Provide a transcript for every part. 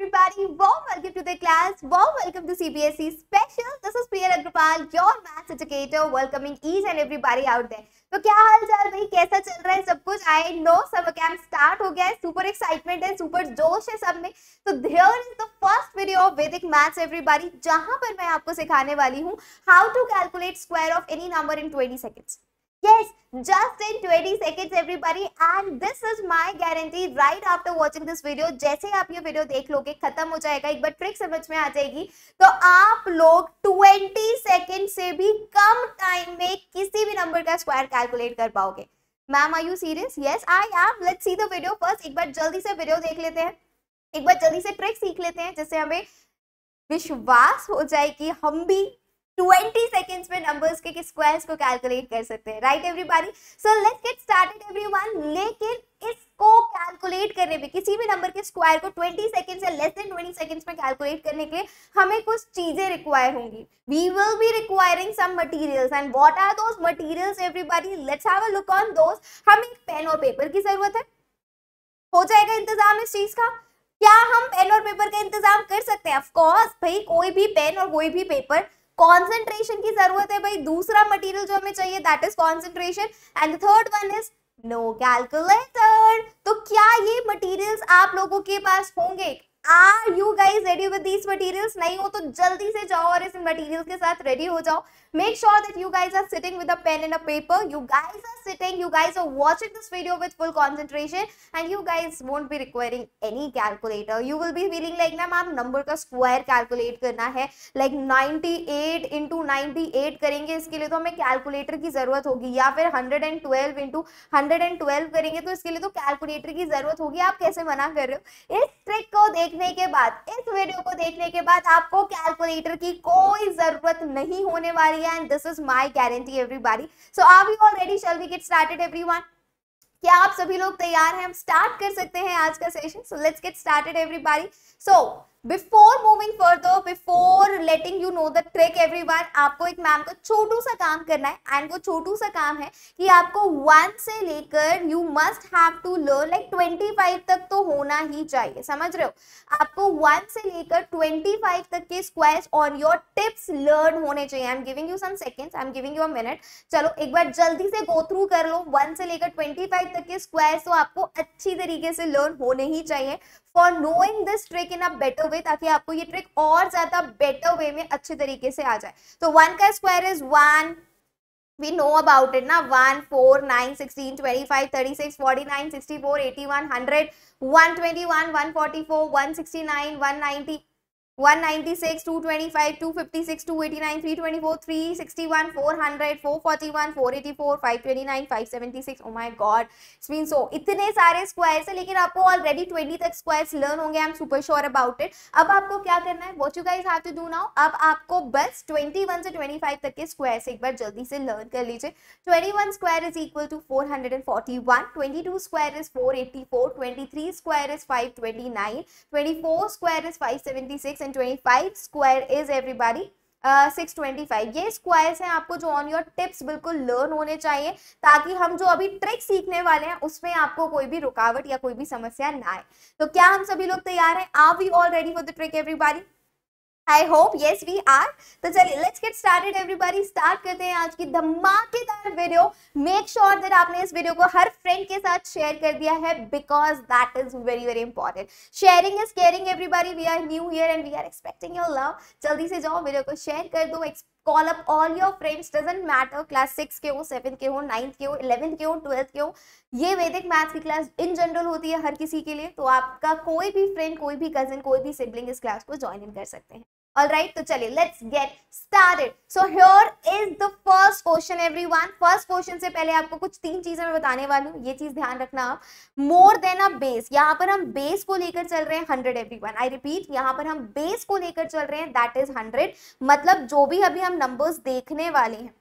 everybody. Warm welcome to the class. Warm welcome to CBSE Special. This is Priya Agrawal, your maths educator, welcoming each and everybody out there. तो क्या हाल चाल भाई कैसा चल रहा है सब कुछ I know summer camp start हो गया है सुपर एक्साइटमेंट है सुपर जोश है सब में तो here is the first video of Vedic maths everybody जहां पर मैं आपको सिखाने वाली हूँ how to calculate square of any number in 20 seconds Yes, just in 20 seconds everybody and this is my guarantee right after watching this video जैसे आप ये वीडियो देख लोगे खत्म हो जाएगा एक बार ट्रिक समझ में आ जाएगी तो आप लोग 20 सेकंड से भी कम टाइम में किसी भी नंबर का स्क्वायर कैलकुलेट कर पाओगे ma'am are you serious yes I am let's see the first एक बार जल्दी से वीडियो देख लेते हैं एक बार जल्दी से ट्रिक सीख लेते हैं जिससे हमें विश्वास हो जाए कि हम भी 20 सेकेंड्स में नंबर्स के स्क्वायर्स को कैलकुलेट कर सकते हैं right everybody so let's get started everyone लेकिन इसको कैलकुलेट करने में किसी भी नंबर के स्क्वायर को 20 सेकेंड्स या लेस देन 20 सेकेंड्स में कैलकुलेट करने के लिए हमें कुछ चीजें रिक्वायर होंगी we will be requiring some materials and what are those materials everybody let's have a look on those हमें एक पेन और पेपर की जरूरत है हो जाएगा इंतजाम इस चीज का क्या हम पेन और पेपर का इंतजाम कर सकते हैं ऑफ कोर्स भाई कोई भी पेन और कोई भी पेपर कॉन्सेंट्रेशन की जरूरत है भाई दूसरा मटेरियल जो हमें चाहिए that is concentration and third one is no calculator तो क्या ये मटेरियल्स आप लोगों के पास होंगे are you guys ready with these materials नहीं हो तो जल्दी से जाओ और इस मटेरियल के साथ रेडी हो जाओ Make sure that you guys are sitting with a pen and a paper. You guys are sitting, you guys are watching this video with full concentration and you guys won't be requiring any calculator. You will be feeling like na ma'am number ka square calculate karna hai like ninety eight into ninety eight करेंगे इसके लिए तो हमें calculator की जरूरत होगी या फिर hundred and twelve into hundred and twelve करेंगे तो इसके लिए तो कैलकुलेटर की जरूरत होगी आप कैसे मना कर रहे हो is trick ko dekhne ke baad इस वीडियो को देखने के बाद आपको कैलकुलेटर की कोई जरूरत नहीं होने वाली गया and this is my guarantee everybody so are we already shall we get started everyone क्या आप सभी लोग तैयार हैं हम स्टार्ट कर सकते हैं आज का session so let's get started everybody so before moving further before letting you know the trick everyone आपको एक मैम को छोटू सा काम करना है एंड वो छोटू सा काम है कि आपको वन से लेकर you must have to learn like twenty five तक तो होना ही चाहिए समझ रहे हो आपको वन से लेकर ट्वेंटी फाइव तक के स्क्वायर्स और योर टिप्स लर्न होने चाहिए I am giving you some seconds I am giving you a minute चलो एक बार जल्दी से गो थ्रू कर लो वन से लेकर ट्वेंटी फाइव तक के स्क्वायर्स तो आपको अच्छी तरीके से लर्न होने ही चाहिए for knowing this trick in a better way ताकि आपको ये ट्रिक और ज्यादा बेटर वे में अच्छे तरीके से आ जाए तो वन का square is one we know about it four eighty one hundred one twenty one one forty four one sixty nine one ninety 196, 225, 256, 289, 324, 361, 400, 441, 484, 529, 576. Oh my God, it's been so. इतने सारे squares है लेकिन आपको ऑलरेडी ट्वेंटी तक squares learn होंगे I am super sure about it अब आपको क्या करना है what you guys have to do now अब आपको बस ट्वेंटी वन से ट्वेंटी फाइव तक के स्क्वायर्स एक बार जल्दी से लर्न कर लीजिए twenty one square is equal to four hundred 441, 22 square is 484, 23 square is 529, 24 square is five 576 625 square is everybody six twenty five ये स्क्वायर्स हैं आपको जो ऑन योर टिप्स बिल्कुल लर्न होने चाहिए ताकि हम जो अभी ट्रिक सीखने वाले हैं उसमें आपको कोई भी रुकावट या कोई भी समस्या ना आए तो क्या हम सभी लोग तैयार हैं are we all ready for the trick everybody I hope ये वी आर तो चलिए let's get started everybody start करते हैं आज की धमाकेदार वीडियो मेक श्योर दैट आपने इस वीडियो को हर फ्रेंड के साथ शेयर कर दिया है because that is very very important sharing is caring everybody we are new year and we are expecting your love जल्दी से जाओ वीडियो को शेयर कर दो call up all your friends doesn't matter class six के हो seventh के हो नाइन्थ के हो इलेवंथ के हो ट्वेल्थ के हो ये वैदिक मैथ्स की क्लास इन जनरल होती है हर किसी के लिए तो आपका कोई भी फ्रेंड कोई भी कजिन कोई भी सिबलिंग इस क्लास को ज्वाइन इन कर सकते हैं ऑल राइट तो चलिए let's get started so here is the first question everyone first question से पहले आपको कुछ तीन चीजें मैं बताने वाली हूं ये चीज ध्यान रखना आप मोर देन अ बेस यहाँ पर हम बेस को लेकर चल रहे हैं hundred every one I repeat यहां पर हम बेस को लेकर चल रहे हैं दैट इज हंड्रेड मतलब जो भी अभी हम नंबर्स देखने वाले हैं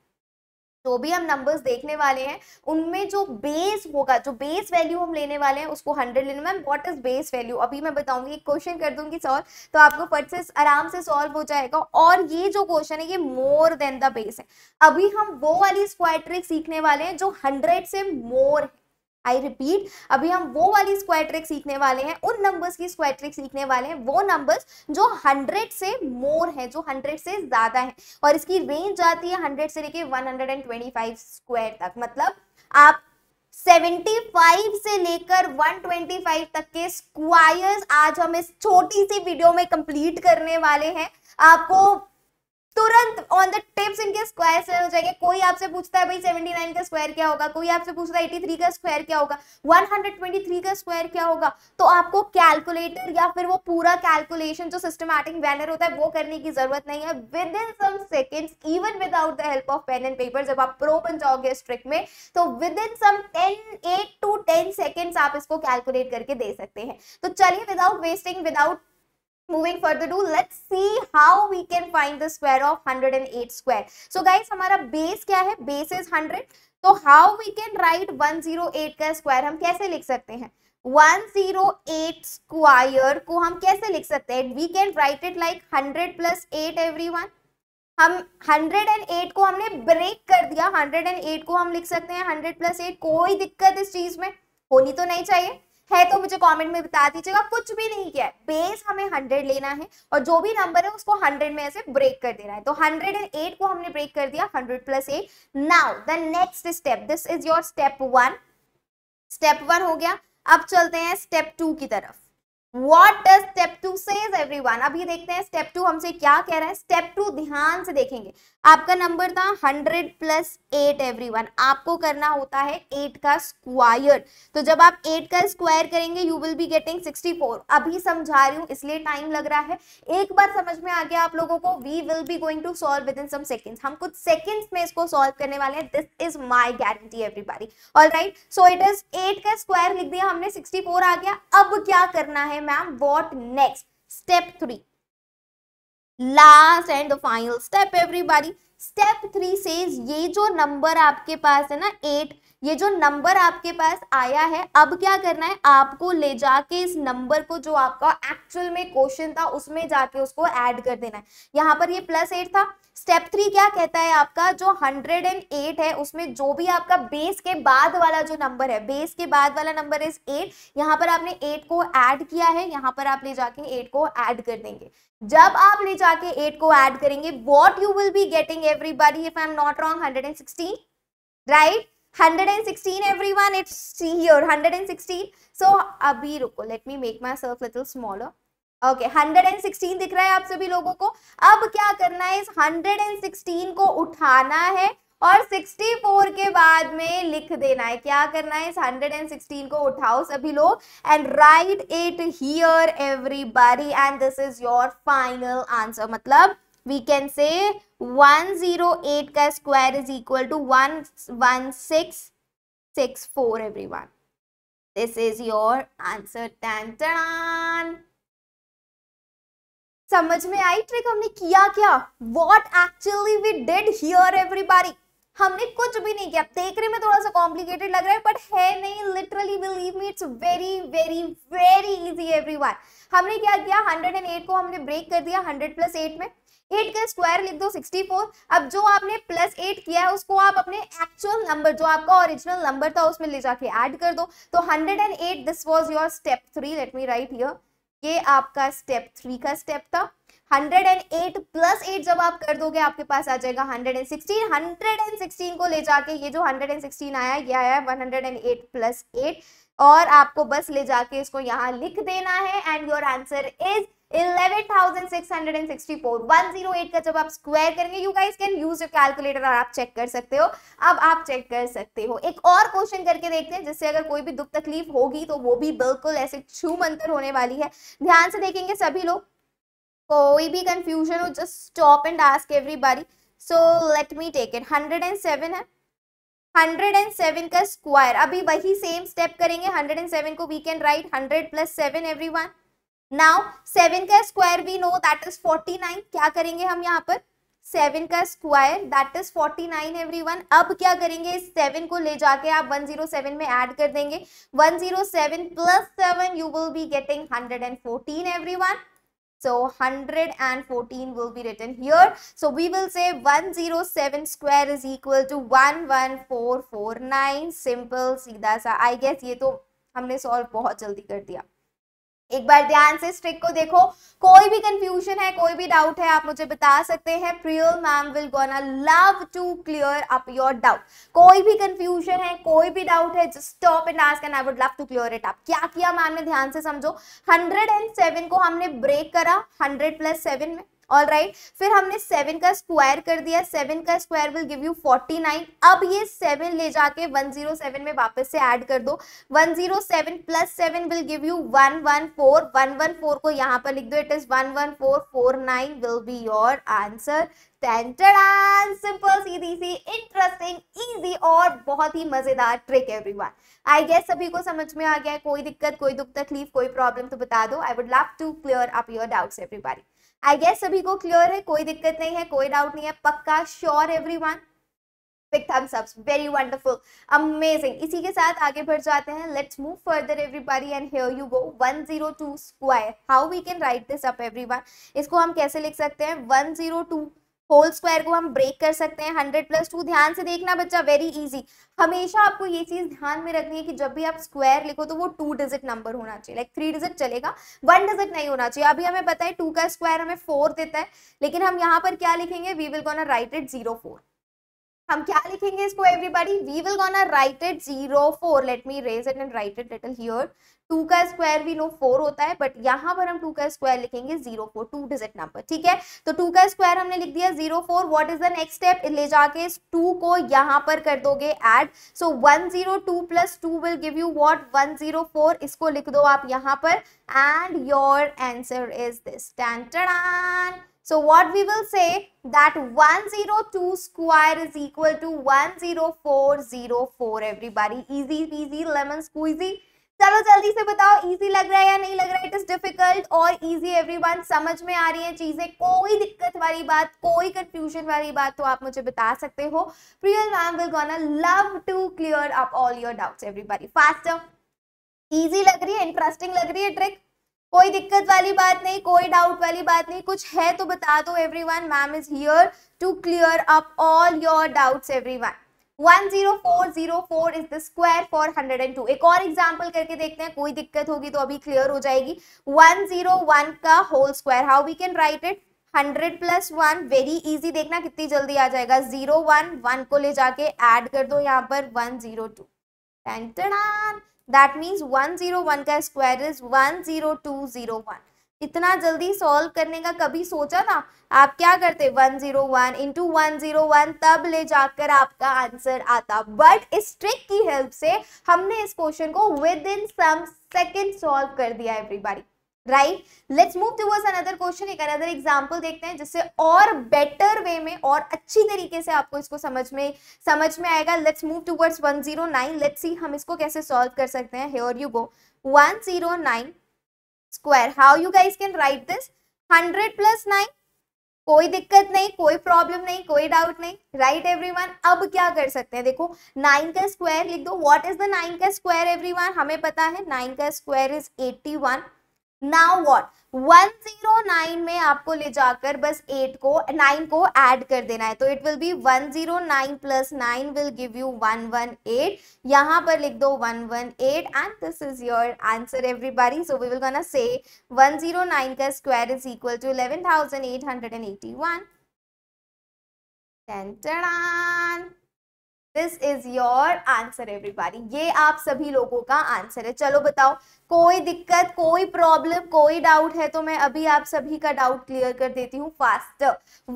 जो भी हम नंबर्स देखने वाले हैं उनमें जो बेस होगा जो बेस वैल्यू हम लेने वाले हैं उसको हंड्रेड लेने ma'am what is base value अभी मैं बताऊंगी एक क्वेश्चन कर दूंगी सॉल्व तो आपको फट से आराम से सॉल्व हो जाएगा और ये जो क्वेश्चन है ये मोर देन द बेस है अभी हम वो वाली स्क्वायर ट्रिक सीखने वाले हैं जो हंड्रेड से मोर है आई रिपीट अभी हम वो वाली स्क्वायर ट्रिक सीखने वाले हैं उन नंबर्स की स्क्वायर ट्रिक सीखने वाले हैं वो नंबर्स जो हंड्रेड से मोर है जो हंड्रेड से ज़्यादा है और इसकी रेंज जाती है हंड्रेड से लेके one hundred and twenty five square तक मतलब आप 75 से लेकर 125 तक के स्क्वायर्स आज हम इस छोटी सी वीडियो में कंप्लीट करने वाले हैं आपको तुरंत ऑन द टिप्स इनके स्क्वायर से हो जाएंगे कोई आपसे पूछता है भाई 79 का स्क्वायर क्या होगा कोई आपसे पूछता है 83 का स्क्वायर क्या होगा 123 का स्क्वायर क्या होगा तो आपको कैलकुलेटर या फिर वो पूरा कैलकुलेशन जो सिस्टमैटिक बैनर होता है वो करने की जरूरत नहीं है within some seconds even without the help of pen and paper जब आप प्रो बन जाओगे इस ट्रिक में तो within some ten eight two ten seconds आप इसको कैलकुलेट करके दे सकते हैं तो चलिए without wasting without moving further to let's see how we can find the square of 108 square so guys हमारा base क्या है base is 100 तो how we can write 108 का square हम कैसे लिख सकते हैं 108 square को हम कैसे लिख सकते हैं we can write it like 100 plus 8 everyone हम 108 को हमने ब्रेक कर दिया 108 को हम लिख सकते हैं 100 प्लस 8 कोई दिक्कत इस चीज में होनी तो नहीं चाहिए है तो मुझे कमेंट में बता दीजिएगा कुछ भी नहीं किया है बेस हमें हंड्रेड लेना है और जो भी नंबर है उसको हंड्रेड में ऐसे ब्रेक कर देना है तो हंड्रेड एंड एट को हमने ब्रेक कर दिया hundred plus eight now the next step this is your step one step one हो गया अब चलते हैं स्टेप टू की तरफ what does step two says everyone अभी देखते हैं स्टेप टू हमसे क्या कह रहा है स्टेप टू ध्यान से देखेंगे आपका नंबर था hundred plus eight everyone आपको करना होता है एट का स्क्वायर तो जब आप एट का स्क्वायर करेंगे you will be getting sixty four अभी समझा रही हूँ इसलिए टाइम लग रहा है एक बार समझ में आ गया आप लोगों को we will be going to solve within some seconds हम कुछ सेकेंड्स में इसको सॉल्व करने वाले हैं this is my guarantee everybody all right so it is eight का स्क्वायर लिख दिया हमने सिक्सटी फोर आ गया अब क्या करना है ma'am what next step three last and final step everybody step three से ये जो नंबर आपके पास है ना एट ये जो नंबर आपके पास आया है अब क्या करना है आपको ले जाके इस नंबर को जो आपका एक्चुअल में क्वेश्चन था उसमें जाके उसको ऐड कर देना है यहाँ पर ये प्लस एट था स्टेप थ्री क्या कहता है आपका जो हंड्रेड एंड एट है उसमें जो भी आपका बेस के बाद वाला जो नंबर है बेस के बाद वाला नंबर इज एट यहाँ पर आपने एट को ऐड किया है यहाँ पर आप ले जाके एट को ऐड कर देंगे जब आप ले जाके एट को ऐड करेंगे what you will be getting everybody if I am not wrong hundred and sixteen right 116 everyone it's here 116 so अभी रुको let me make myself little smaller okay okay, 116 दिख रहा है आप सभी लोगों को अब क्या करना है इस 116 को उठाना है और 64 के बाद में लिख देना है क्या करना है इस 116 को उठाओ सभी लोग and write it here everybody and this is your final answer मतलब we can say one zero eight का square is equal to one one six six four every one this is your answer टैन समझ में आई trick हमने किया क्या what actually we did here everybody हमने कुछ भी नहीं किया देखने में थोड़ा सा कॉम्प्लिकेटेड लग रहा है बट है नहीं literally believe me it's very very very easy everyone हमने क्या किया 108 को हमने ब्रेक कर दिया 100 प्लस 8 में एट का स्क्वायर लिख दो सिक्सटी फोर अब जो आपने प्लस एट किया है उसको आप अपने एक्चुअल नंबर जो आपका ओरिजिनल नंबर था उसमें ले जाके ऐड कर दो तो hundred and eight this was your step three let me write here ये आपका स्टेप थ्री का स्टेप था 108 प्लस 8 जब आप कर दोगे आपके पास आ जाएगा 116 116 को ले जाके ये जो 116 आया ये आया 108 प्लस 8 और आपको बस ले जाके इसको यहाँ लिख देना है एंड योर आंसर इज 108 का जब आप स्क्वायर करेंगे you guys can use your calculator और आप चेक कर सकते हो अब आप चेक कर सकते हो एक और क्वेश्चन करके देखते हैं जिससे अगर कोई भी दुख तकलीफ होगी तो वो भी बिल्कुल ऐसे छू मंतर होने वाली है ध्यान से देखेंगे सभी लोग कोई भी कंफ्यूजन हो just stop and ask everybody so let me take it hundred and seven है हंड्रेड एंड सेवन का स्क्वायर अभी वही सेम स्टेप करेंगे हंड्रेड एंड सेवन को we can write hundred plus seven everyone now seven का square we know that is forty nine क्या करेंगे हम यहाँ पर सेवन का square that is forty nine every everyone अब क्या करेंगे इस सेवन को ले जाके आप वन जीरो सेवन में ऐड कर देंगे one zero seven plus seven you will be getting hundred and fourteen everyone So 114 will be written here. So we will say 107 square is equal to 11449. Simple, सीधा सा. I guess ये तो हमने solve बहुत जल्दी कर दिया. एक बार ध्यान से इस ट्रिक को देखो कोई भी कंफ्यूजन है कोई भी डाउट है आप मुझे बता सकते हैं Priyal ma'am will gonna love to clear up your doubt कोई भी कंफ्यूजन है कोई भी डाउट है just stop and ask and I would love to clear it up क्या किया मैम ने ध्यान से समझो हंड्रेड एंड सेवन को हमने ब्रेक करा हंड्रेड प्लस सेवन में ऑल राइट right? फिर हमने सेवन का स्क्वायर कर दिया सेवन का square will give you forty nine अब ये सेवन ले जाके वन जीरो सेवन में वापस से ऐड कर दो one zero seven plus seven will give you one one four one one four को यहाँ पर लिख दो it is one one four four nine will be your answer simple सीधी सी इंटरेस्टिंग इजी और बहुत ही मजेदार ट्रिक एवरीवन आई गेस सभी को समझ में आ गया है कोई दिक्कत कोई दुख तकलीफ कोई प्रॉब्लम तो बता दो I would love to clear up your doubts everybody I guess सभी को क्लियर है कोई दिक्कत नहीं है कोई डाउट नहीं है पक्का sure everyone big thumbs ups very wonderful amazing इसी के साथ आगे बढ़ जाते हैं let's move further everybody and here you go 102 square how we can write this up everyone इसको हम कैसे लिख सकते हैं 102 होल स्क्वायर को हम ब्रेक कर सकते हैं हंड्रेड प्लस टू ध्यान से देखना बच्चा वेरी इजी हमेशा आपको ये चीज ध्यान में रखनी है कि जब भी आप स्क्वायर लिखो तो वो टू डिजिट नंबर होना चाहिए लाइक थ्री डिजिट चलेगा वन डिजिट नहीं होना चाहिए अभी हमें पता है टू का स्क्वायर हमें फोर देता है लेकिन हम यहाँ पर क्या लिखेंगे we will gonna write it zero four हम क्या लिखेंगे इसको everybody we will gonna write it zero four let me raise it and write it little here two का स्क्वायर वी नो फोर होता है बट यहाँ पर हम टू का स्क्वायर लिखेंगे zero four two digit number ठीक है तो टू का स्क्वायर हमने लिख दिया zero four what is the next step ले जाके इस टू को यहाँ पर कर दोगे add so one zero two plus two will give you what one zero four इसको लिख दो आप यहाँ पर and your answer is this ten So what we will say that 102 square is equal to 10404 everybody. Easy peasy lemon squeezy. चलो जल्दी से बताओ इजी लग रहा है या नहीं लग रहा है इट इज डिफिकल्ट और इजी एवरीवन समझ में आ रही है चीजें कोई दिक्कत वाली बात कोई कंफ्यूजन वाली बात तो आप मुझे बता सकते हो Priyal ma'am will gonna love to clear up all your doubts everybody faster easy लग रही है इंटरेस्टिंग लग रही है ट्रिक कोई दिक्कत वाली बात नहीं कोई डाउट वाली बात नहीं कुछ है तो बता दो every one ma'am is here to clear up all your doubts every one 10404 is the square for 102 एक और एग्जाम्पल करके देखते हैं कोई दिक्कत होगी तो अभी क्लियर हो जाएगी 101 का whole square how we can write it 100 plus one very easy देखना कितनी जल्दी आ जाएगा जीरो वन वन को ले जाके एड कर दो यहाँ पर one zero two that means 101 का स्क्वायर इज 10201 इतना जल्दी सॉल्व करने का कभी सोचा था आप क्या करते 101 zero one into one zero one तब ले जाकर आपका आंसर आता बट इस ट्रिक की हेल्प से हमने इस क्वेश्चन को within some second solve कर दिया everybody right let's move towards another question एक अनदर एग्जाम्पल देखते हैं जिससे और बेटर वे में और अच्छी तरीके से आपको इसको समझ में समझ में आएगा let's move towards nine let's see हम इसको कैसे सॉल्व कर सकते हैं here you go one zero nine square how you guys can write this hundred plus nine कोई दिक्कत नहीं कोई प्रॉब्लम नहीं कोई डाउट नहीं राइट right, एवरीवन अब क्या कर सकते हैं देखो नाइन का स्क्वायर लिख दो व्हाट इज द नाइन का स्क्वायर एवरीवन हमें पता है नाइन का square is eighty one now what one zero nine में आपको ले जाकर बस एट को नाइन को एड कर देना है तो it will be one zero nine plus nine will give you one one eight यहां पर लिख दो one one eight and this is your answer everybody so we will gonna say one zero nine का square is equal to eleven thousand eight hundred 11881 टन टन this is your answer everybody ये आप सभी लोगों का आंसर है चलो बताओ कोई दिक्कत कोई प्रॉब्लम कोई डाउट है तो मैं अभी आप सभी का डाउट क्लियर कर देती हूँ fast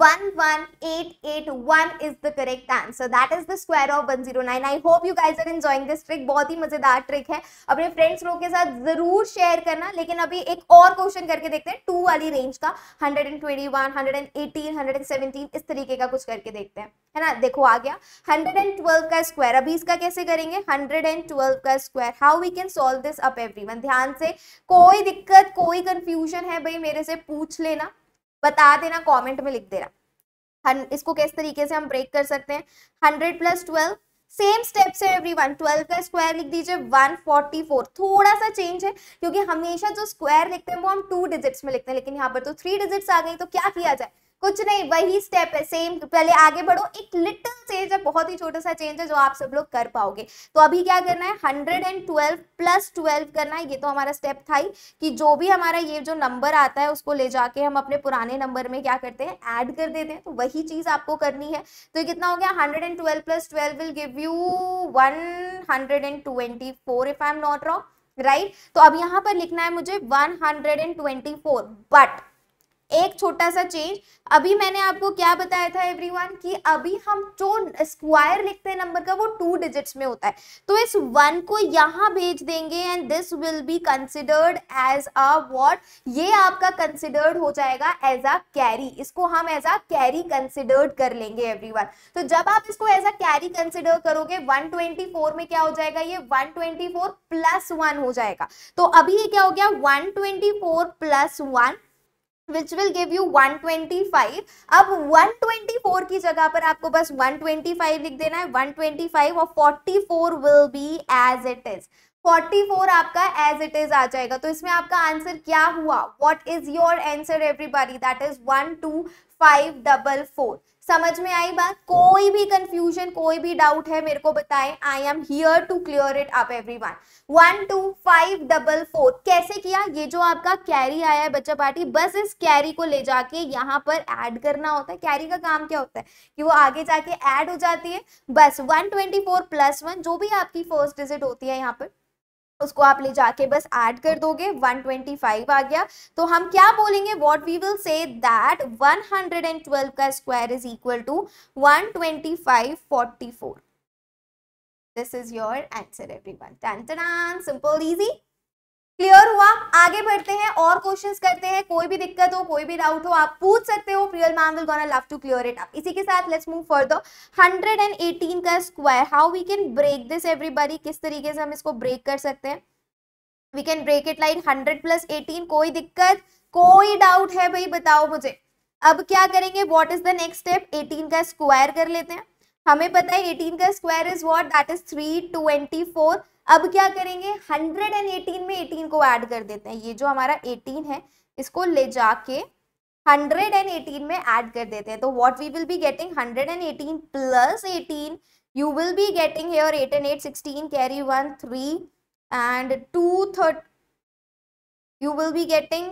one one eight eight one is the correct answer that is the square of one zero nine I hope you guys are enjoying this trick बहुत ही मजेदार ट्रिक है अपने फ्रेंड्स लोग के साथ जरूर शेयर करना लेकिन अभी एक और क्वेश्चन करके देखते हैं टू वाली रेंज का hundred and twenty one hundred and eighteen hundred and seventeen इस तरीके का कुछ करके देखते हैं है ना देखो आ गया हंड्रेड एंड ट्वेल्व का स्क्वायर अभी इसका कैसे करेंगे हंड्रेड एंड ट्वेल्व का square how we can solve this up one ध्यान से कोई दिक्कत कोई कंफ्यूजन है भाई मेरे से पूछ लेना बता देना कमेंट में लिख देना इसको किस तरीके से हम ब्रेक कर सकते हैं hundred plus twelve same step से एवरी वन ट्वेल्व का स्क्वायर लिख दीजिए वन फोर्टी फोर थोड़ा सा चेंज है क्योंकि हमेशा जो स्क्वायर लिखते हैं वो हम टू डिजिट्स में लिखते हैं लेकिन यहाँ पर तो थ्री डिजिट्स आ गई तो क्या किया जाए कुछ नहीं वही स्टेप है सेम पहले आगे बढ़ो एक लिटिल चेंज है बहुत ही छोटा सा चेंज है जो आप सब लोग कर पाओगे तो अभी क्या करना है hundred and twelve plus twelve करना है ये तो हमारा स्टेप था ही कि जो भी हमारा ये जो नंबर आता है उसको ले जाके हम अपने पुराने नंबर में क्या करते हैं ऐड कर देते हैं तो वही चीज़ आपको करनी है तो ये कितना हो गया hundred and twelve plus twelve will give you one hundred and twenty four if I am not wrong right तो अब यहाँ पर लिखना है मुझे one hundred and twenty four but एक छोटा सा चेंज अभी मैंने आपको क्या बताया था एवरीवन कि अभी हम जो स्क्वायर लिखते हैं नंबर का वो टू डिजिट्स में होता है तो इस वन को यहाँ भेज देंगे and this will be considered as a what ये आपका कंसिडर्ड हो जाएगा एज अ कैरी इसको हम एज अ कैरी कंसिडर्ड कर लेंगे एवरी तो जब आप इसको एज अ कैरी कंसिडर करोगे वन में क्या हो जाएगा ये 124 प्लस वन हो जाएगा तो अभी ये क्या हो गया four plus one which will give you 125 अब 124 की जगह पर आपको बस 125 लिख देना है 125 और 44 will be as it is 44 आपका एज इट इज आ जाएगा तो इसमें आपका आंसर क्या हुआ what is your answer everybody that is one two five double four समझ में आई बात कोई भी कंफ्यूजन कोई भी डाउट है मेरे को बताएं I am here to clear it up every one one two five double four कैसे किया ये जो आपका कैरी आया है बच्चा पार्टी बस इस कैरी को ले जाके यहाँ पर ऐड करना होता है कैरी का काम क्या होता है कि वो आगे जाके ऐड हो जाती है बस one twenty four plus one जो भी आपकी फर्स्ट डिजिट होती है यहाँ पर उसको आप ले जाके बस ऐड कर दोगे 125 आ गया तो हम क्या बोलेंगे what we will say that 112 का square is equal to 125 44 this is your answer everyone टन टन सिंपल इजी क्लियर हुआ आगे बढ़ते हैं और क्वेश्चंस करते हैं कोई भी दिक्कत हो कोई भी डाउट हो आप पूछ सकते हो Priyal ma'am will gonna love to clear it up इसी के साथ लेट्स मूव फर्दर 118 का square how we can break this everybody किस तरीके से हम इसको ब्रेक कर सकते हैं we can break it like 100 plus 18 कोई दिक्कत कोई डाउट है भाई बताओ मुझे अब क्या करेंगे what is the next step 18 का स्क्वायर कर लेते हैं हमें पता है 18 का square is what that is 324 अब क्या करेंगे 118 में 18 को ऐड कर देते हैं ये जो हमारा 18 है इसको ले जाके 118 में ऐड कर देते हैं तो what we will be getting 118 plus 18 you will be getting here 8 and 8 16 carry 1 3 and 2 thirty you will be getting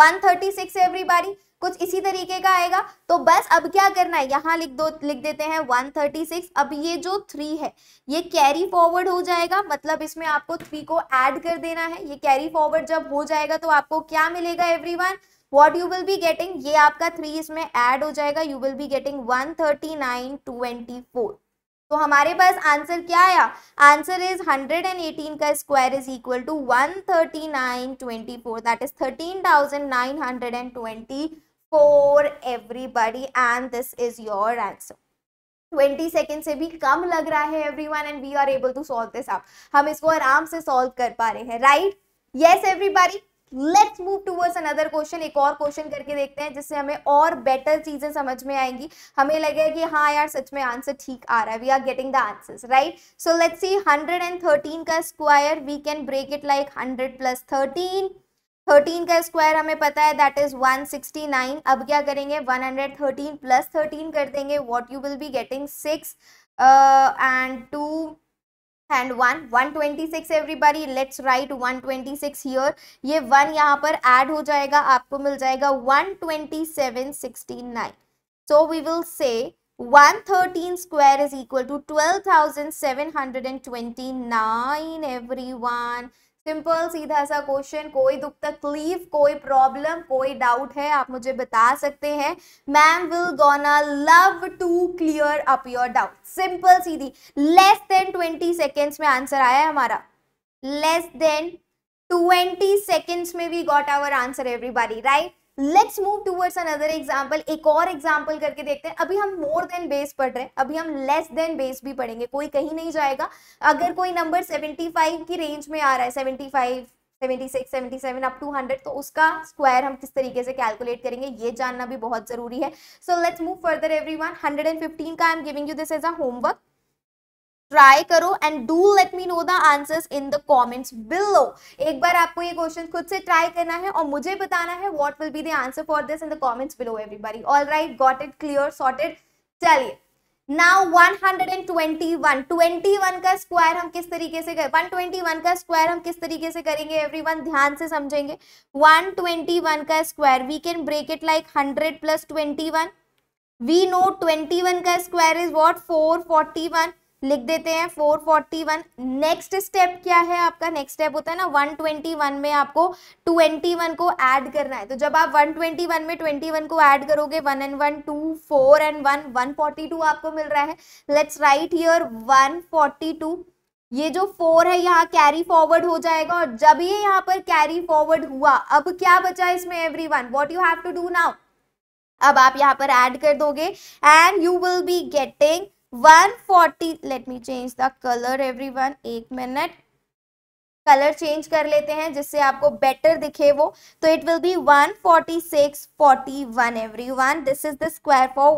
136 everybody कुछ इसी तरीके का आएगा तो बस अब क्या करना है यहाँ लिख दो लिख देते हैं 136 अब ये जो थ्री है ये कैरी फॉरवर्ड हो जाएगा मतलब इसमें आपको थ्री को ऐड कर देना है ये कैरी फॉरवर्ड जब हो जाएगा तो आपको क्या मिलेगा every one what you will be getting ये आपका थ्री इसमें ऐड हो जाएगा you will be getting one thirty nine twenty four तो हमारे पास आंसर क्या आया आंसर इज 118 का square is equal to 139.24 that is twenty for everybody and this is your answer 20 second से भी कम लग रहा है every one and we are able to solve this आप हम इसको आराम से सॉल्व कर पा रहे हैं right yes everybody let's move towards another question एक और क्वेश्चन करके देखते हैं जिससे हमें और बेटर चीजें समझ में आएंगी हमें लगेगा कि हाँ यार सच में आंसर ठीक आ रहा है we are getting the answers right so let's see 113 का square we can break it like 100 plus thirteen thirteen का स्क्वायर हमें पता है that is one sixty nine अब क्या करेंगे one hundred thirteen plus thirteen कर देंगे what you will be getting six and two and one one twenty six everybody let's write one twenty six here ये one यहाँ पर add हो जाएगा आपको मिल जाएगा one twenty seven sixty nine so we will say one thirteen square is equal to twelve thousand seven hundred and twenty nine every one simple सीधा सा क्वेश्चन कोई दुख तकलीफ कोई प्रॉब्लम कोई डाउट है आप मुझे बता सकते हैं ma'am will gonna love to clear up your doubt simple सीधी लेस देन ट्वेंटी सेकेंड्स में आंसर आया है हमारा लेस देन ट्वेंटी सेकेंड्स में we got our answer everybody right let's move towards another example एक और एग्जाम्पल करके देखते हैं अभी हम मोर देन बेस पढ़ रहे हैं अभी हम लेस देन बेस भी पढ़ेंगे कोई कहीं नहीं जाएगा अगर कोई नंबर 75 की रेंज में आ रहा है 75 seventy six seventy seven up to hundred तो उसका स्क्वायर हम किस तरीके से कैलकुलेट करेंगे ये जानना भी बहुत जरूरी है so let's move further every one hundred and fifteen का I am giving you this as a homework try करो and do let me know the answers in the comments below एक बार आपको ये क्वेश्चन खुद से ट्राई करना है और मुझे बताना है what will be the answer for this in the comments below everybody all right got it clear sorted चलिए नाउ 121 21 का स्क्वायर हम किस तरीके से कर 121 का स्क्वायर हम किस तरीके से करेंगे एवरीवन ध्यान से समझेंगे 121 का square we can break it like 100 plus 21 we know 21 का स्क्वायर इज व्हाट 441 लिख देते हैं 441 नेक्स्ट स्टेप क्या है आपका नेक्स्ट स्टेप होता है ना 121 में आपको 21 को ऐड करना है तो जब आप 121 में 21 को ऐड करोगे 1 एंड 1 2 4 एंड 1 142 आपको मिल रहा है लेट्स राइट हियर 142 ये जो फोर है यहाँ कैरी फॉरवर्ड हो जाएगा और जब ये यहाँ पर कैरी फॉरवर्ड हुआ अब क्या बचा इसमें every one what you have to do now अब आप यहाँ पर ऐड कर दोगे and you will be getting 140 let me change the colour one एक मिनट कलर चेंज कर लेते हैं जिससे आपको बेटर दिखे वो तो it will be 146 every one this is the square for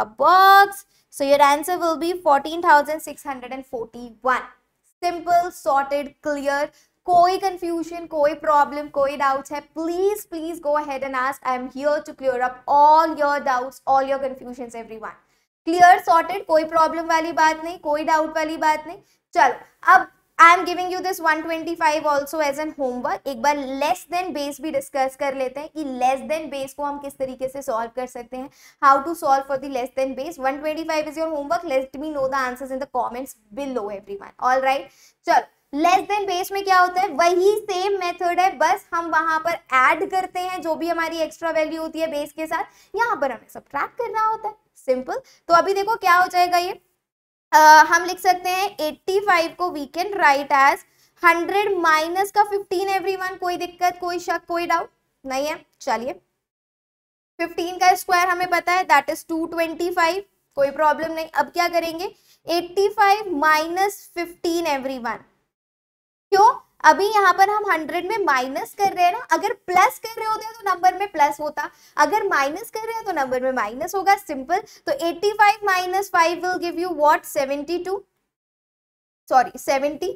a box so your answer will be fourteen thousand six hundred and forty one simple sorted clear कोई confusion कोई प्रॉब्लम कोई डाउट है please please go ahead and ask I am here to clear up all your doubts all your every one clear sorted कोई problem वाली बात नहीं कोई doubt वाली बात नहीं चलो अब I am giving you this 125 also as an homework एक बार लेस देन बेस भी डिस्कस कर लेते हैं कि लेस देन बेस को हम किस तरीके से सॉल्व कर सकते हैं how to solve for the less than base 125 is your homework let me know the answers in the comments below all right चलो लेस देन बेस में क्या होता है वही सेम मेथड है बस हम वहां पर ऐड करते हैं जो भी हमारी एक्स्ट्रा वैल्यू होती है बेस के साथ यहाँ पर हमें सब करना होता है सिंपल तो अभी देखो क्या हो जाएगा ये uh, हम लिख सकते हैं 85 को we can write as 100 minus का 15 एवरीवन कोई दिक्कत कोई शक कोई डाउट नहीं है चलिए 15 का स्क्वायर हमें पता है दैट इज 225 कोई प्रॉब्लम नहीं अब क्या करेंगे 85 फाइव माइनस फिफ्टीन एवरी क्यों अभी यहाँ पर हम हंड्रेड में माइनस कर रहे हैं ना अगर प्लस कर रहे होते तो नंबर में प्लस होता अगर माइनस कर रहे हैं तो नंबर में माइनस होगा सिंपल तो 85 five minus five will give you seventy two sorry seventy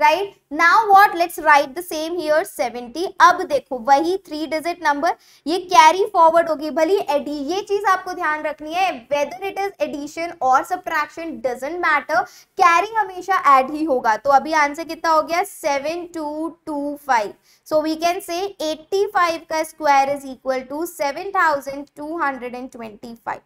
right now what let's write the same here seventy अब देखो वही थ्री डिजिट नंबर ये कैरी फॉरवर्ड होगी भली एडी ये चीज आपको ध्यान रखनी है वेदर इट इज एडिशन और सब्ट्रैक्शन डजेंट मैटर कैरी हमेशा एड ही होगा तो अभी आंसर कितना हो गया seven two two five so we can say eighty five का square is equal to seven thousand two hundred and twenty five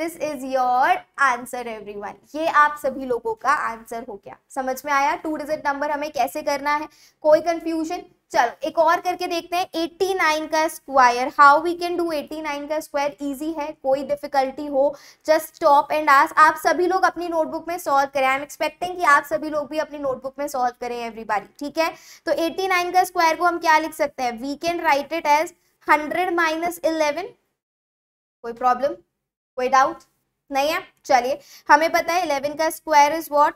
this is your answer one ये आप सभी लोगों का आंसर हो गया समझ में आया टू डिजिट नंबर हमें कैसे करना है कोई कंफ्यूजन चलो एक और करके देखते हैं 89 का square how we can do 89 का स्क्वायर इजी है कोई डिफिकल्टी हो जस्ट स्टॉप एंड आस आप सभी लोग अपनी नोटबुक में सॉल्व करें आई एम एक्सपेक्टिंग कि आप सभी लोग भी अपनी नोटबुक में सॉल्व करें एवरीबॉडी ठीक है तो 89 का स्क्वायर को हम क्या लिख सकते हैं we can write it as hundred minus eleven कोई प्रॉब्लम कोई डाउट नहीं है चलिए हमें पता है इलेवन का स्क्वायर इज वॉट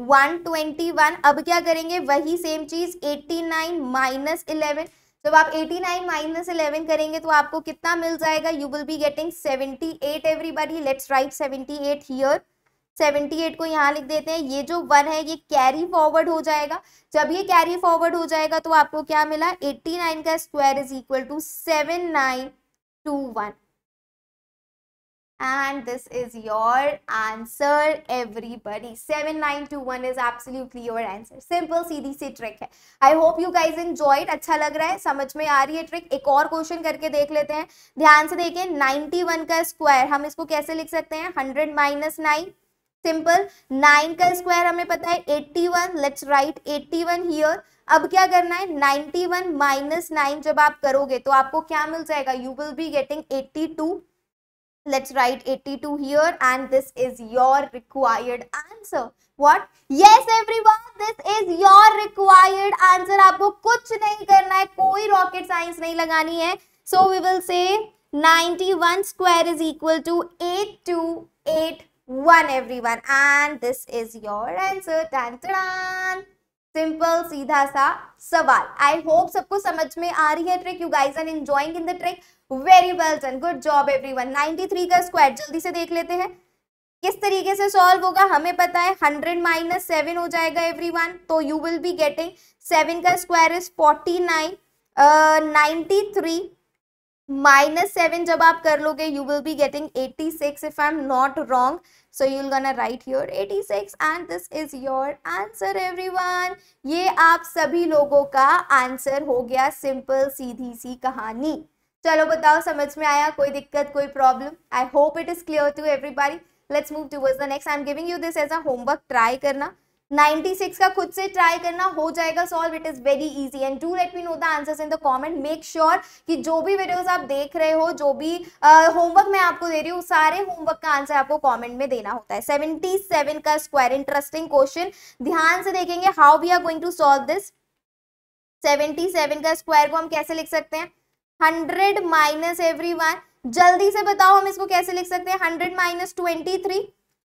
121 अब क्या करेंगे वही सेम चीज 89 माइनस इलेवन जब आप 89 माइनस इलेवन करेंगे तो आपको कितना मिल जाएगा you will be getting 78 everybody let's write 78 here eight को यहाँ लिख देते हैं ये जो वन है ये कैरी फॉरवर्ड हो जाएगा जब ये कैरी फॉरवर्ड हो जाएगा तो आपको क्या मिला 89 का square is equal to seven and this is your answer everybody 7921 is absolutely your answer simple seedhi si trick hai i hope you guys enjoyed acha lag raha hai samajh mein aa rahi hai trick ek aur question karke dekh lete hain dhyan se देखें 91 ka square hum isko kaise likh sakte hain 100 minus 9 simple nine का square हमें पता है eighty one let's write eighty one here अब क्या करना है ninety one minus nine जब आप करोगे तो आपको क्या मिल जाएगा you will be getting eighty two Let's write 82 here and this is your required answer. What? Yes everyone, this is your required answer. aapko kuch nahi karna hai koi rocket science nahi lagani hai So we will say 91 square is equal to 8281 everyone and this is your answer. Tan -tan. Simple सीधा सा सवाल I hope सबको समझ में आ रही है trick you guys are enjoying in the trick very well done good job everyone 93 का स्क्वायर जल्दी से देख लेते हैं किस तरीके से सॉल्व होगा हमें पता है हंड्रेड माइनस सेवन हो जाएगा एवरी वन तो you will be getting seven का square is forty nine ninety three minus seven जब आप कर लोगे you will be getting eighty six if I am not wrong so you gonna write your eighty six and this is your answer every one ये आप सभी लोगों का answer हो गया सिंपल सीधी सी कहानी चलो बताओ समझ में आया कोई दिक्कत कोई problem I hope it is clear to everybody let's move towards the next I am giving you this as a homework try करना 96 का खुद से ट्राई करना हो जाएगा solve it is very easy and do let me know the answers in the comment make sure कि जो भी वीडियोस आप देख रहे हो जो भी होमवर्क uh, मैं आपको दे रही हूँ सारे होमवर्क का आंसर आपको कमेंट में देना होता है 77 का स्क्वायर इंटरेस्टिंग क्वेश्चन ध्यान से देखेंगे how we are going to solve this seventy का स्क्वायर को हम कैसे लिख सकते हैं हंड्रेड माइनस एवरी वन जल्दी से बताओ हम इसको कैसे लिख सकते हैं हंड्रेड माइनस ट्वेंटी थ्री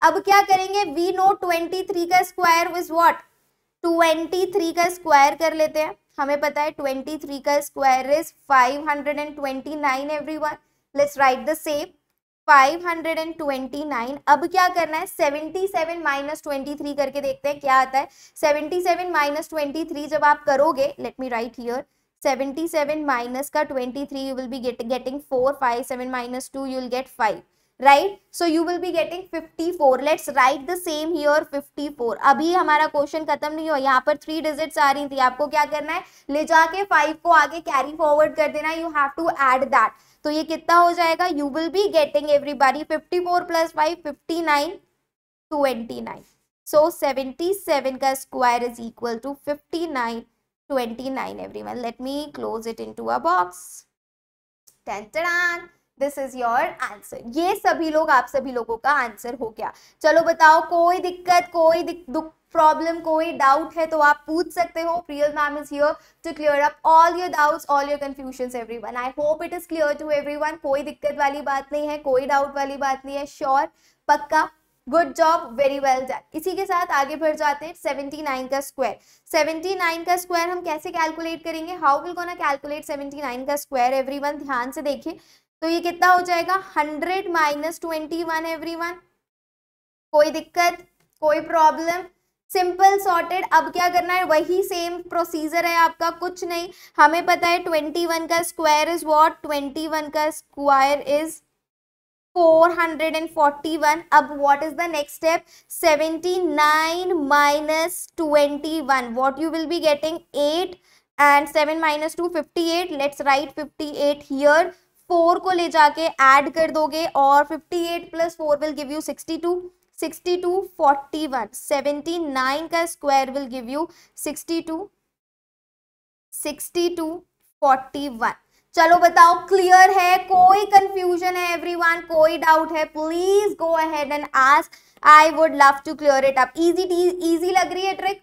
अब क्या करेंगे वी नो ट्वेंटी थ्री का square which what twenty three का स्क्वायर कर लेते हैं हमें पता है ट्वेंटी थ्री का square is five hundred and twenty nine every one let's write the same five hundred and twenty nine अब क्या करना है seventy seven minus twenty three करके देखते हैं क्या आता है seventy seven minus twenty three जब आप करोगे let me write here twenty three you will be get getting four five seven minus two you will get five right so you will be getting fifty four let's write the same here fifty four अभी हमारा question खत्म नहीं हुआ यहाँ पर three digits आ रही थी आपको क्या करना है ले जाके फाइव को आगे कैरी फॉरवर्ड कर देना you have to add that तो ये कितना हो जाएगा you will be getting everybody four plus twenty nine so seventy seven का square is equal to fifty nine 29 everyone. Let me close it into a box. Tan, -tan. This is your answer ये सभी लोग आप सभी लोगों का answer हो गया चलो बताओ कोई दिक्कत कोई प्रॉब्लम कोई डाउट है तो आप पूछ सकते हो Priyal ma'am is here to clear up all your doubts all your confusion every one I hope it is clear to every one कोई दिक्कत वाली बात नहीं है कोई डाउट वाली बात नहीं है श्योर sure, पक्का good job very well done इसी के साथ आगे बढ़ जाते हैं सेवेंटी नाइन का स्क्वायर सेवेंटी नाइन का स्क्वायर हम कैसे कैलकुलेट करेंगे how will gonna calculate seventy nine का स्क्वायर एवरी वन ध्यान से देखिए तो ये कितना हो जाएगा hundred minus twenty one every one कोई दिक्कत कोई प्रॉब्लम सिंपल सॉर्टेड अब क्या करना है वही सेम प्रोसीजर है आपका कुछ नहीं हमें पता है ट्वेंटी वन का square is what twenty one का स्क्वायर इज 441 अब what is the next step 79 minus 21 what you will be getting 8 and 7 minus 2 58 let's write 58 here 4 को ले जाके add कर दोगे और 58 plus 4 will give you 62 62 41 79 का square will give you 62 62 41 चलो बताओ क्लियर है कोई कंफ्यूजन है एवरीवन कोई डाउट है please go ahead and ask I would love to clear it up easy easy लग रही है ट्रिक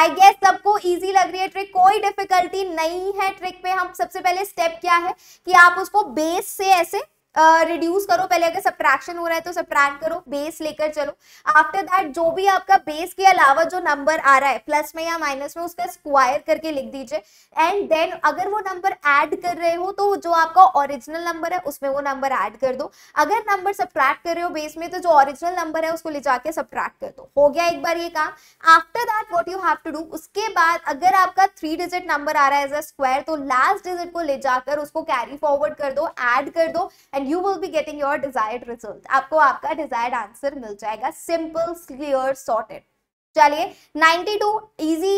आई गेस सबको इजी लग रही है ट्रिक कोई डिफिकल्टी नहीं है ट्रिक पे हम सबसे पहले स्टेप क्या है कि आप उसको बेस से ऐसे रिड्यूस uh, करो पहले अगर सब्ट्रैक्शन हो रहा है तो सब्ट्रैक्ट करो बेस लेकर चलो आफ्टर दैट जो भी आपका बेस के अलावा जो नंबर आ रहा है प्लस में या माइनस में उसका स्क्वायर करके लिख दीजिए एंड देन अगर वो नंबर ऐड कर रहे हो तो जो आपका ओरिजिनल नंबर है उसमें वो नंबर ऐड कर दो अगर नंबर सब्ट्रैक्ट कर रहे हो बेस में तो जो ऑरिजिनल नंबर है उसको ले जाके सब्ट्रैक्ट कर दो हो गया एक बार ये काम after that what you have to do उसके बाद अगर आपका थ्री डिजिट नंबर आ रहा है एज अ स्क्वायर तो लास्ट डिजिट को ले जाकर उसको कैरी फॉरवर्ड कर दो एड कर दो and you will be getting your desired result आपको आपका डिजायर्ड आंसर मिल जाएगा सिंपल क्लियर सॉर्टेड चलिए 92 इजी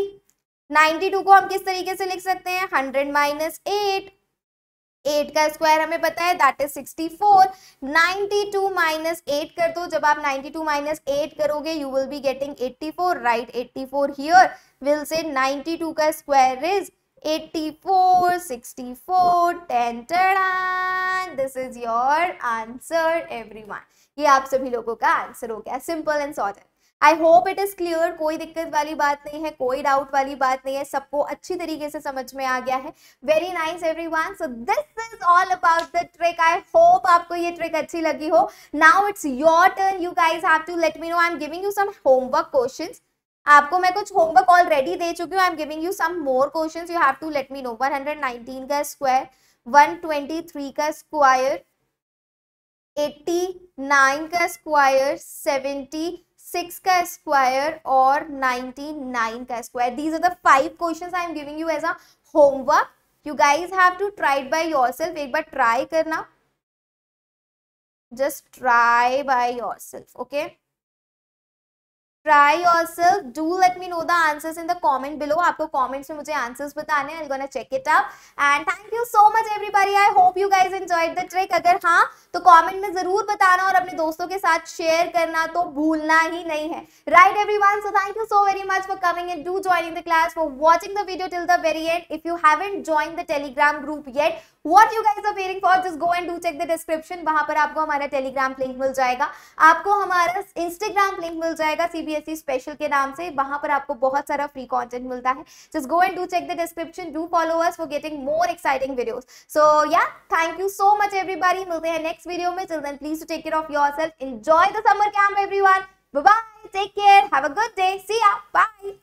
92 को हम किस तरीके से लिख सकते हैं 100 माइनस एट एट का स्क्वायर हमें पता है दैट इज 64 92 माइनस एट कर दो जब आप 92 टू माइनस एट करोगे you will be getting 84 four right eighty four here will say 92 का square is 64 84, 64, this is your answer every answer ये आप सभी लोगों का आंसर हो गया simple and sorted I hope it is clear कोई दिक्कत वाली बात नहीं है कोई डाउट वाली बात नहीं है सबको अच्छी तरीके से समझ में आ गया है very nice every one so this is all about the trick I hope आपको ये ट्रिक अच्छी लगी हो now it's your turn you guys have to let me know I am giving you some homework question आपको मैं कुछ homework already दे चुकी हूँ I am giving you some more questions you have to let me know 119 का square 123 का square 89 का square 76 का स्क्वायर और 99 का square these are the five questions I am giving you as a homework you guys have to tried by yourself एक बार try करना just try by yourself okay try yourself do let me know the answers in the comment below aapko comments mein mujhe answers batane i'm gonna check it up and thank you so much everybody i hope you guys enjoyed the trick agar ha to comment mein zarur batana aur apne doston ke sath share karna to bhulna hi nahi hai right everyone so thank you so very much for coming and do joining the class for watching the video till the very end if you haven't joined the telegram group yet what you guys are waiting for just go and do check the description वहां पर आपको हमारा Telegram link मिल जाएगा आपको हमारा Instagram link मिल जाएगा CBSE special e के नाम से वहां पर आपको बहुत सारा फ्री कॉन्टेंट मिलता है just go and do check the description do follow us for getting more exciting videos so yeah thank you so much everybody मिलते हैं नेक्स्ट वीडियो में children please to take care of your self enjoy the summer camp every one bye take care have a good day see ya bye